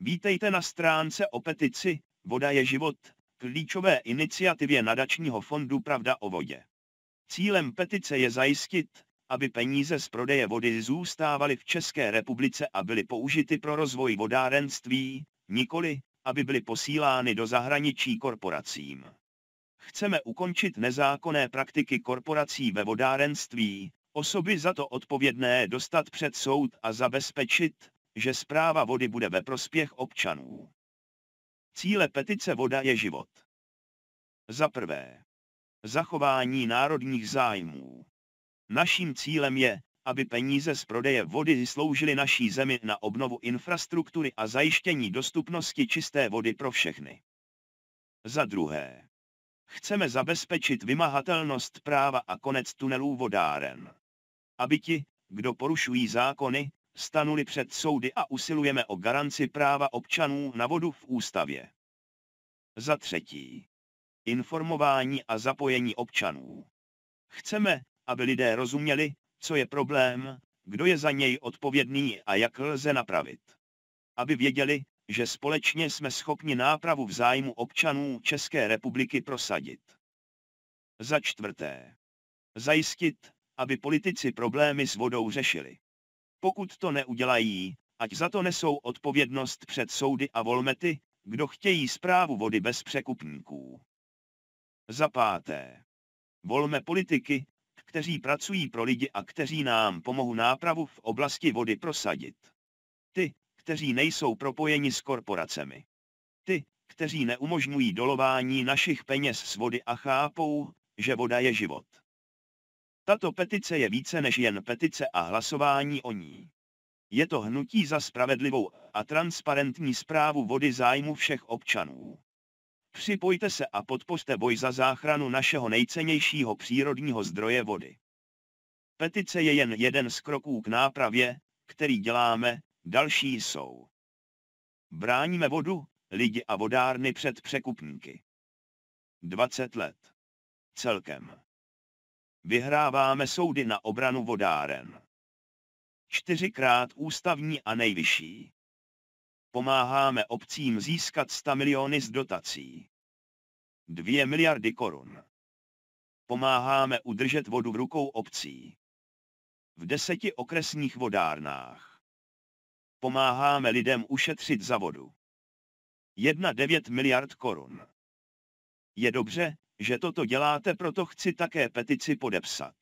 Vítejte na stránce o petici Voda je život, klíčové iniciativě nadačního fondu Pravda o vodě. Cílem petice je zajistit, aby peníze z prodeje vody zůstávaly v České republice a byly použity pro rozvoj vodárenství, nikoli, aby byly posílány do zahraničí korporacím. Chceme ukončit nezákonné praktiky korporací ve vodárenství, osoby za to odpovědné dostat před soud a zabezpečit, že zpráva vody bude ve prospěch občanů. Cíle petice Voda je život. Za prvé. Zachování národních zájmů. Naším cílem je, aby peníze z prodeje vody sloužily naší zemi na obnovu infrastruktury a zajištění dostupnosti čisté vody pro všechny. Za druhé. Chceme zabezpečit vymahatelnost práva a konec tunelů vodáren. Aby ti, kdo porušují zákony, stanuli před soudy a usilujeme o garanci práva občanů na vodu v ústavě. Za třetí. Informování a zapojení občanů. Chceme, aby lidé rozuměli, co je problém, kdo je za něj odpovědný a jak lze napravit. Aby věděli, že společně jsme schopni nápravu v zájmu občanů České republiky prosadit. Za čtvrté. Zajistit, aby politici problémy s vodou řešili. Pokud to neudělají, ať za to nesou odpovědnost před soudy a volmety, kdo chtějí zprávu vody bez překupníků. Za páté. Volme politiky, kteří pracují pro lidi a kteří nám pomohou nápravu v oblasti vody prosadit. Ty, kteří nejsou propojeni s korporacemi. Ty, kteří neumožňují dolování našich peněz z vody a chápou, že voda je život. Tato petice je více než jen petice a hlasování o ní. Je to hnutí za spravedlivou a transparentní zprávu vody zájmu všech občanů. Připojte se a podpořte boj za záchranu našeho nejcennějšího přírodního zdroje vody. Petice je jen jeden z kroků k nápravě, který děláme, další jsou. Bráníme vodu, lidi a vodárny před překupníky. 20 let. Celkem. Vyhráváme soudy na obranu vodáren. Čtyřikrát ústavní a nejvyšší. Pomáháme obcím získat 100 miliony z dotací. 2 miliardy korun. Pomáháme udržet vodu v rukou obcí. V deseti okresních vodárnách. Pomáháme lidem ušetřit za vodu. 1,9 miliard korun. Je dobře? že toto děláte, proto chci také petici podepsat.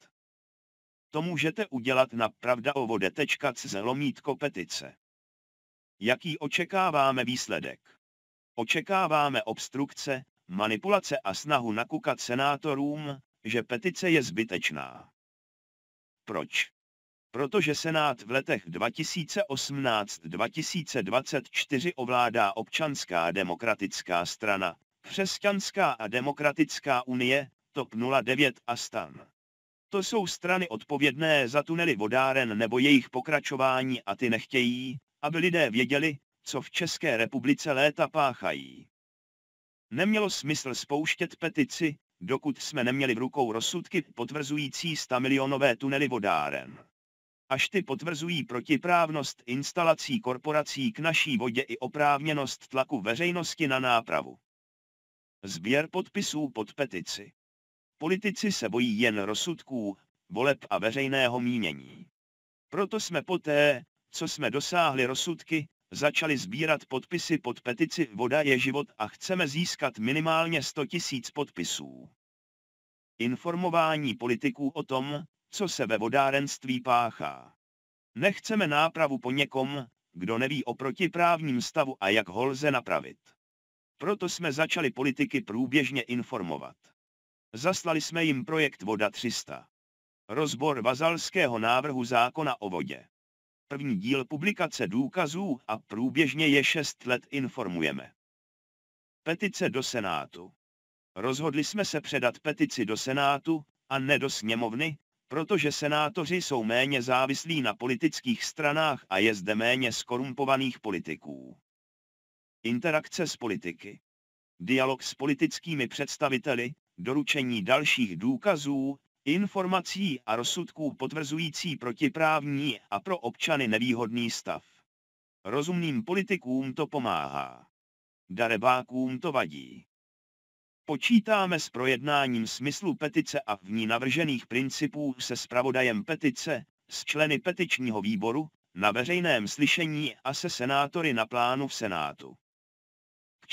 To můžete udělat na pravdaovode.cz lomítko petice. Jaký očekáváme výsledek? Očekáváme obstrukce, manipulace a snahu nakukat senátorům, že petice je zbytečná. Proč? Protože Senát v letech 2018-2024 ovládá občanská demokratická strana, Křesťanská a demokratická unie, TOP 09 a STAN. To jsou strany odpovědné za tunely vodáren nebo jejich pokračování a ty nechtějí, aby lidé věděli, co v České republice léta páchají. Nemělo smysl spouštět petici, dokud jsme neměli v rukou rozsudky potvrzující 100 milionové tunely vodáren. Až ty potvrzují protiprávnost instalací korporací k naší vodě i oprávněnost tlaku veřejnosti na nápravu. Sběr podpisů pod petici. Politici se bojí jen rozsudků, voleb a veřejného mínění. Proto jsme poté, co jsme dosáhli rozsudky, začali sbírat podpisy pod petici Voda je život a chceme získat minimálně 100 tisíc podpisů. Informování politiků o tom, co se ve vodárenství páchá. Nechceme nápravu po někom, kdo neví o protiprávním stavu a jak ho lze napravit. Proto jsme začali politiky průběžně informovat. Zaslali jsme jim projekt Voda 300. Rozbor vazalského návrhu zákona o vodě. První díl publikace důkazů a průběžně je 6 let informujeme. Petice do Senátu. Rozhodli jsme se předat petici do Senátu a ne do sněmovny, protože senátoři jsou méně závislí na politických stranách a je zde méně skorumpovaných politiků interakce s politiky, dialog s politickými představiteli, doručení dalších důkazů, informací a rozsudků potvrzující protiprávní a pro občany nevýhodný stav. Rozumným politikům to pomáhá. Darebákům to vadí. Počítáme s projednáním smyslu petice a v ní navržených principů se spravodajem petice, s členy petičního výboru, na veřejném slyšení a se senátory na plánu v Senátu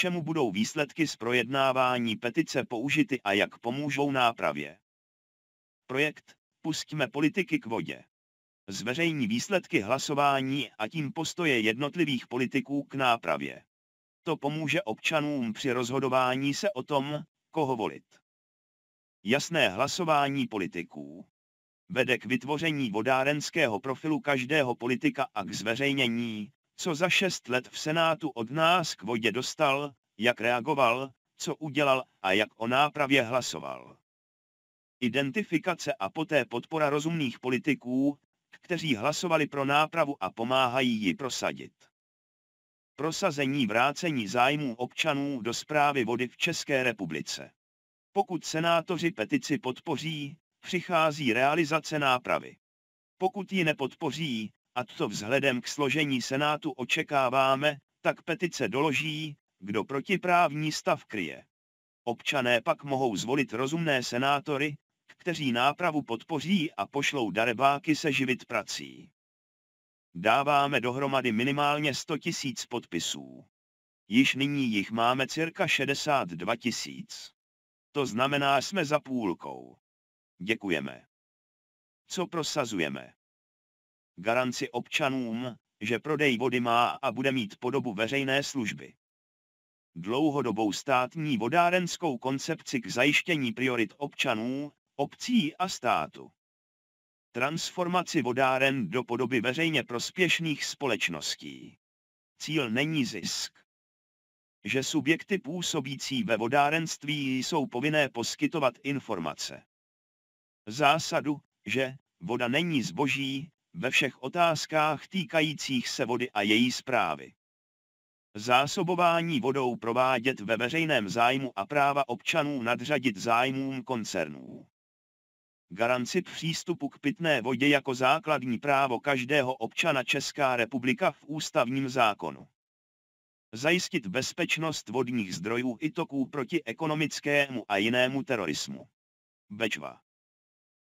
čemu budou výsledky z projednávání petice použity a jak pomůžou nápravě. Projekt Pustíme politiky k vodě. Zveřejní výsledky hlasování a tím postoje jednotlivých politiků k nápravě. To pomůže občanům při rozhodování se o tom, koho volit. Jasné hlasování politiků vede k vytvoření vodárenského profilu každého politika a k zveřejnění co za šest let v Senátu od nás k vodě dostal, jak reagoval, co udělal a jak o nápravě hlasoval. Identifikace a poté podpora rozumných politiků, kteří hlasovali pro nápravu a pomáhají ji prosadit. Prosazení vrácení zájmů občanů do zprávy vody v České republice. Pokud senátoři petici podpoří, přichází realizace nápravy. Pokud ji nepodpoří, a co vzhledem k složení Senátu očekáváme, tak petice doloží, kdo protiprávní stav kryje. Občané pak mohou zvolit rozumné senátory, kteří nápravu podpoří a pošlou darebáky se živit prací. Dáváme dohromady minimálně 100 tisíc podpisů. Již nyní jich máme cirka 62 tisíc. To znamená jsme za půlkou. Děkujeme. Co prosazujeme? garanci občanům, že prodej vody má a bude mít podobu veřejné služby. Dlouhodobou státní vodárenskou koncepci k zajištění priorit občanů, obcí a státu. Transformaci vodáren do podoby veřejně prospěšných společností. Cíl není zisk. Že subjekty působící ve vodárenství jsou povinné poskytovat informace. Zásadu, že voda není zboží, ve všech otázkách týkajících se vody a její zprávy. Zásobování vodou provádět ve veřejném zájmu a práva občanů nadřadit zájmům koncernů. Garanci přístupu k pitné vodě jako základní právo každého občana Česká republika v ústavním zákonu. Zajistit bezpečnost vodních zdrojů i toků proti ekonomickému a jinému terorismu. Bečva.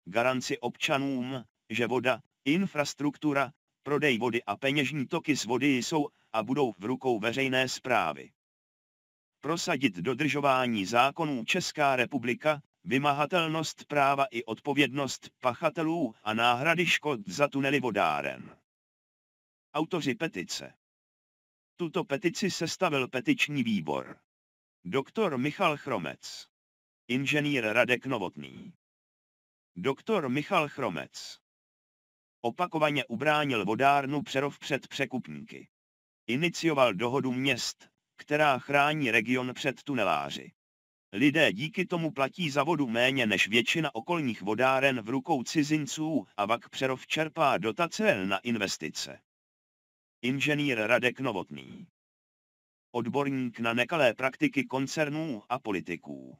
Garanci občanům, že voda, Infrastruktura, prodej vody a peněžní toky z vody jsou a budou v rukou veřejné zprávy. Prosadit dodržování zákonů Česká republika, vymahatelnost práva i odpovědnost pachatelů a náhrady škod za tunely vodáren. Autoři petice Tuto petici sestavil petiční výbor. Doktor Michal Chromec. Inženýr Radek Novotný. Doktor Michal Chromec. Opakovaně ubránil vodárnu Přerov před překupníky. Inicioval dohodu měst, která chrání region před tuneláři. Lidé díky tomu platí za vodu méně než většina okolních vodáren v rukou cizinců a VAK Přerov čerpá dotace na investice. Inženýr Radek Novotný Odborník na nekalé praktiky koncernů a politiků.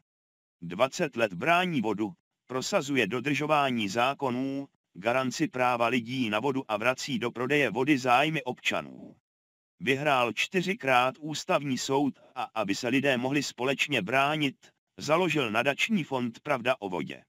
20 let brání vodu, prosazuje dodržování zákonů garanci práva lidí na vodu a vrací do prodeje vody zájmy občanů. Vyhrál čtyřikrát ústavní soud a aby se lidé mohli společně bránit, založil nadační fond Pravda o vodě.